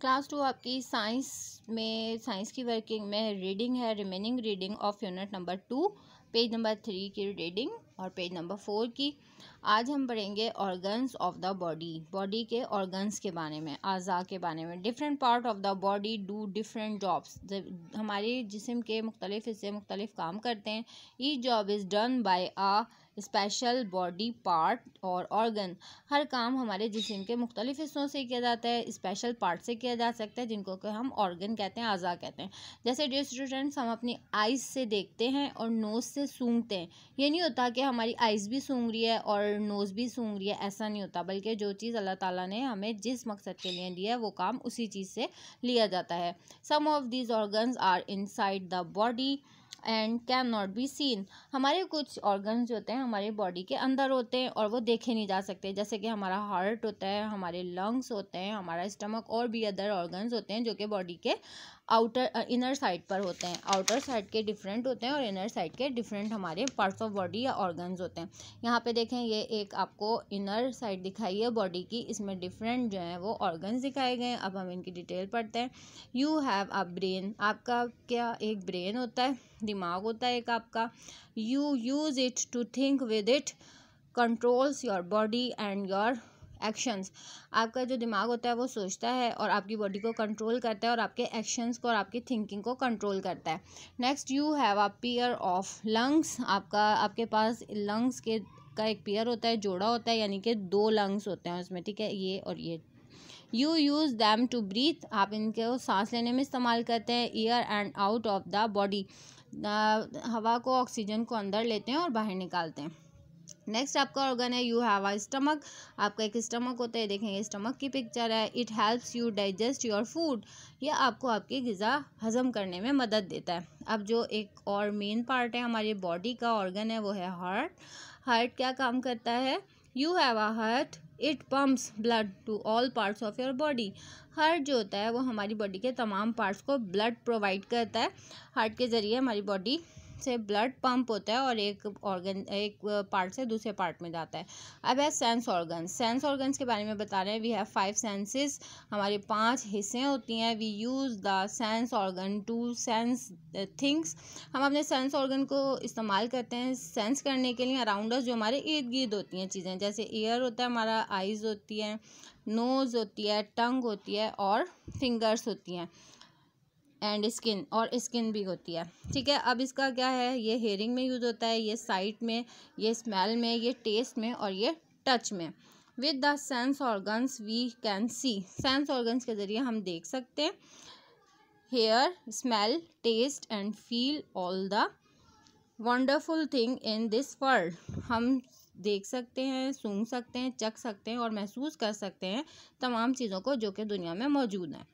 class two आपकी science में science की वर्किंग में रीडिंग है remaining reading of unit number two page number three की रीडिंग और पेज नंबर फोर की आज हम पढ़ेंगे organs of the body body के ऑर्गन्स के बारे में अज़ा के बारे में different part of the body do different jobs हमारे जिसम के मुख्तलिफ हिस्से मुख्तलिफ काम करते हैं each job is done by a special body part और ऑर्गन हर काम हमारे जिसम के मुख्तलिफ हिस्सों से किया जाता है स्पेशल पार्ट से किया जा सकता है जिनको कि हम ऑर्गन कहते हैं अज़ा कहते हैं जैसे डियर स्टूडेंट्स हम अपनी आइज़ से देखते हैं और नोज़ से सूंघते हैं ये नहीं होता कि हमारी आइज़ भी सूंघ रही है और नोज़ भी सूंघ रही है ऐसा नहीं होता बल्कि जो चीज़ अल्लाह ताला ने हमें जिस मकसद के लिए दिया है वो काम उसी चीज़ से लिया जाता है some of these organs are inside the body and can not be seen हमारे कुछ ऑर्गन जो होते हैं हमारे बॉडी के अंदर होते हैं और वो देखे नहीं जा सकते जैसे कि हमारा हार्ट होता है हमारे लंग्स होते हैं हमारा स्टमक और भी अदर ऑर्गन्स होते हैं जो कि बॉडी के आउटर इनर साइड पर होते हैं आउटर साइड के डिफरेंट होते हैं और इनर साइड के डिफरेंट हमारे पार्ट्स ऑफ बॉडी या ऑर्गन्स होते हैं यहाँ पे देखें ये एक आपको इनर साइड दिखाई है बॉडी की इसमें डिफरेंट जो है वो ऑर्गन्स दिखाए गए हैं अब हम इनकी डिटेल पढ़ते हैं यू हैव अ ब्रेन आपका क्या एक ब्रेन होता है दिमाग होता है एक आपका you use it to think with it controls your body and your actions आपका जो दिमाग होता है वो सोचता है और आपकी बॉडी को कंट्रोल करता है और आपके एक्शंस को और आपकी थिंकिंग को कंट्रोल करता है next you have a pair of lungs आपका आपके पास लंग्स के का एक पेयर होता है जोड़ा होता है यानी कि दो लंग्स होते हैं उसमें ठीक है ये और ये you use them to breathe आप इनके सांस लेने में इस्तेमाल करते हैं air and out of the body हवा को ऑक्सीजन को अंदर लेते हैं और बाहर निकालते हैं नेक्स्ट आपका ऑर्गन है यू हैव आ स्टमक आपका एक स्टमक होता है देखेंगे स्टमक की पिक्चर है it helps you digest your food यह आपको आपकी गज़ा हज़म करने में मदद देता है अब जो एक और मेन पार्ट है हमारी बॉडी का ऑर्गन है वो है हार्ट हार्ट क्या काम करता है you have a heart it pumps blood to all parts of your body heart जो होता है वो हमारी बॉडी के तमाम पार्ट्स को ब्लड प्रोवाइड करता है हार्ट के ज़रिए हमारी बॉडी से ब्लड पंप होता है और एक ऑर्गन एक पार्ट से दूसरे पार्ट में जाता है अब है सेंस ऑर्गन सेंस ऑर्गन्स के बारे में बता रहे हैं वी हैव फाइव सेंसेस हमारे पांच हिस्से होती हैं we use the sense organ to sense things हम अपने सेंस ऑर्गन को इस्तेमाल करते हैं सेंस करने के लिए अराउंडर्स जो हमारे इर्द गिर्द होती हैं चीज़ें जैसे ईयर होता है हमारा आइज़ होती है नोज़ होती है टंग होती है और फिंगर्स होती हैं एंड स्किन और स्किन भी होती है ठीक है अब इसका क्या है ये हेयरिंग में यूज़ होता है ये साइट में ये स्मेल में ये टेस्ट में और ये टच में with the sense organs we can see sense organs के ज़रिए हम देख सकते हैं hear smell taste and feel all the wonderful thing in this world हम देख सकते हैं सूंघ सकते हैं चख सकते हैं और महसूस कर सकते हैं तमाम चीज़ों को जो कि दुनिया में मौजूद हैं